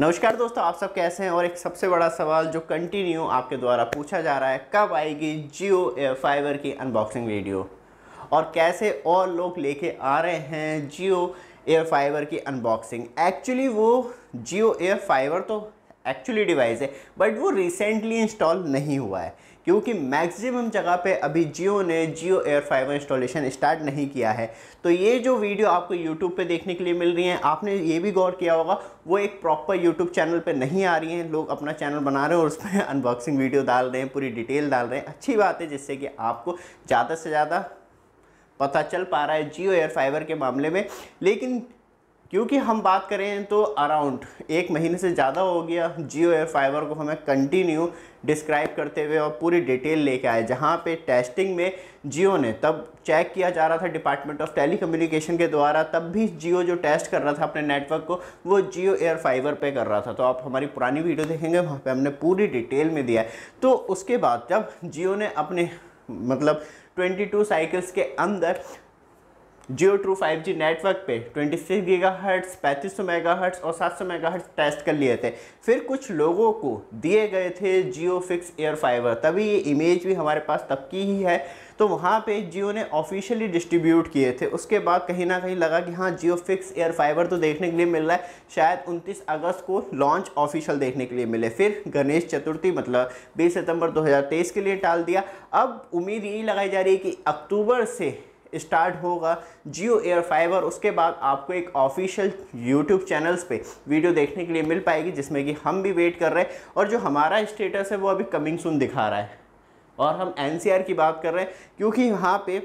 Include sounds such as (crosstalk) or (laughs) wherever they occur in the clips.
नमस्कार दोस्तों आप सब कैसे हैं और एक सबसे बड़ा सवाल जो कंटिन्यू आपके द्वारा पूछा जा रहा है कब आएगी जियो एयर फाइबर की अनबॉक्सिंग वीडियो और कैसे और लोग लेके आ रहे हैं जियो एयर फाइबर की अनबॉक्सिंग एक्चुअली वो जियो एयर फाइबर तो एक्चुअली डिवाइस है बट वो रिसेंटली इंस्टॉल नहीं हुआ है क्योंकि मैक्सिमम जगह पे अभी जियो ने Jio air fiber installation start नहीं किया है तो ये जो वीडियो आपको यूट्यूब पर देखने के लिए मिल रही है आपने ये भी गौर किया होगा वो एक प्रॉपर यूट्यूब चैनल पर नहीं आ रही हैं लोग अपना चैनल बना रहे हैं और उसमें अनबॉक्सिंग (laughs) वीडियो डाल रहे हैं पूरी डिटेल डाल रहे हैं अच्छी बात है जिससे कि आपको ज़्यादा से ज़्यादा पता चल पा रहा है जियो एयर फाइबर के मामले में लेकिन क्योंकि हम बात करें तो अराउंड एक महीने से ज़्यादा हो गया जियो एयर फाइबर को हमें कंटिन्यू डिस्क्राइब करते हुए और पूरी डिटेल लेके आए जहाँ पे टेस्टिंग में जियो ने तब चेक किया जा रहा था डिपार्टमेंट ऑफ टेली के द्वारा तब भी जियो जो टेस्ट कर रहा था अपने नेटवर्क को वो जियो एयर फाइबर पे कर रहा था तो आप हमारी पुरानी वीडियो देखेंगे वहाँ पर हमने पूरी डिटेल में दिया है तो उसके बाद जब जियो ने अपने मतलब 22 साइकिल्स के अंदर Jio true five G network पे 26 सिक्स गीगा हर्ट्स पैंतीस सौ मेगा हर्ट्स और सात सौ मेगा हर्ट्स टेस्ट कर लिए थे फिर कुछ लोगों को दिए गए थे जियो फिक्स एयर फाइवर तभी ये इमेज भी हमारे पास तब की ही है तो वहाँ पे जियो ने ऑफिशियली डिस्ट्रीब्यूट किए थे उसके बाद कहीं ना कहीं लगा कि हाँ जियो फिक्स एयर फाइबर तो देखने के लिए मिल रहा है शायद 29 अगस्त को लॉन्च ऑफिशियल देखने के लिए मिले फिर गणेश चतुर्थी मतलब 20 सितंबर 2023 के लिए टाल दिया अब उम्मीद यही लगाई जा रही है कि अक्टूबर से स्टार्ट होगा जियो एयर फाइबर उसके बाद आपको एक ऑफिशियल यूट्यूब चैनल्स पे वीडियो देखने के लिए मिल पाएगी जिसमें कि हम भी वेट कर रहे हैं और जो हमारा स्टेटस है वो अभी कमिंग सुन दिखा रहा है और हम एनसीआर की बात कर रहे हैं क्योंकि यहाँ पे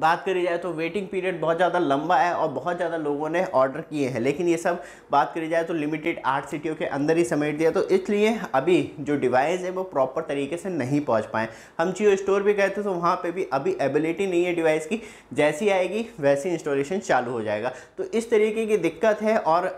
बात करी जाए तो वेटिंग पीरियड बहुत ज़्यादा लंबा है और बहुत ज़्यादा लोगों ने ऑर्डर किए हैं लेकिन ये सब बात करी जाए तो लिमिटेड आठ सिटियों के अंदर ही समेट दिया तो इसलिए अभी जो डिवाइस है वो प्रॉपर तरीके से नहीं पहुंच पाए हम जियो स्टोर भी गए थे तो वहाँ पे भी अभी एबिलिटी नहीं है डिवाइस की जैसी आएगी वैसी इंस्टॉलेशन चालू हो जाएगा तो इस तरीके की दिक्कत है और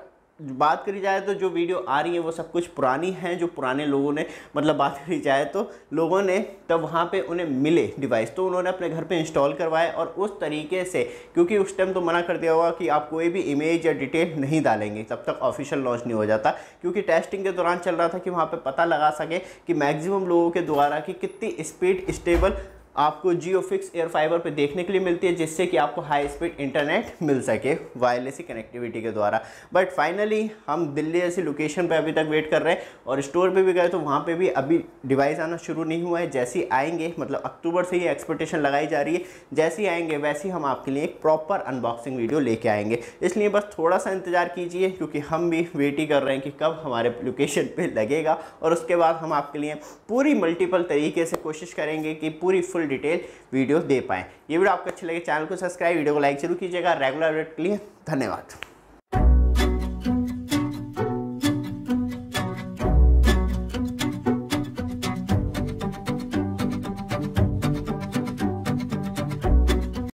बात करी जाए तो जो वीडियो आ रही है वो सब कुछ पुरानी हैं जो पुराने लोगों ने मतलब बात करी जाए तो लोगों ने तब वहाँ पे उन्हें मिले डिवाइस तो उन्होंने अपने घर पे इंस्टॉल करवाए और उस तरीके से क्योंकि उस टाइम तो मना कर दिया हुआ कि आप कोई भी इमेज या डिटेल नहीं डालेंगे तब तक ऑफिशियल लॉन्च नहीं हो जाता क्योंकि टेस्टिंग के दौरान चल रहा था कि वहाँ पर पता लगा सके कि मैगजिम लोगों के द्वारा कि कितनी स्पीड स्टेबल आपको जियो फिक्स एयर फाइबर पर देखने के लिए मिलती है जिससे कि आपको हाई स्पीड इंटरनेट मिल सके वायरलेस कनेक्टिविटी के द्वारा बट फाइनली हम दिल्ली जैसी लोकेशन पे अभी तक वेट कर रहे हैं और स्टोर पे भी गए तो वहाँ पे भी अभी डिवाइस आना शुरू नहीं हुआ है जैसे ही आएंगे मतलब अक्टूबर से ही एक्सपेक्टेशन लगाई जा रही है जैसे ही आएंगे वैसे ही हम आपके लिए एक प्रॉपर अनबॉक्सिंग वीडियो लेके आएंगे इसलिए बस थोड़ा सा इंतज़ार कीजिए क्योंकि हम भी वेट ही कर रहे हैं कि कब हमारे लोकेशन पर लगेगा और उसके बाद हम आपके लिए पूरी मल्टीपल तरीके से कोशिश करेंगे कि पूरी फुल फुल डिटेल वीडियो दे पाएँ ये वीडियो आपको अच्छी लगे चैनल को सब्सक्राइब वीडियो को लाइक जरूर कीजिएगा रेगुलर अपडेट के लिए धन्यवाद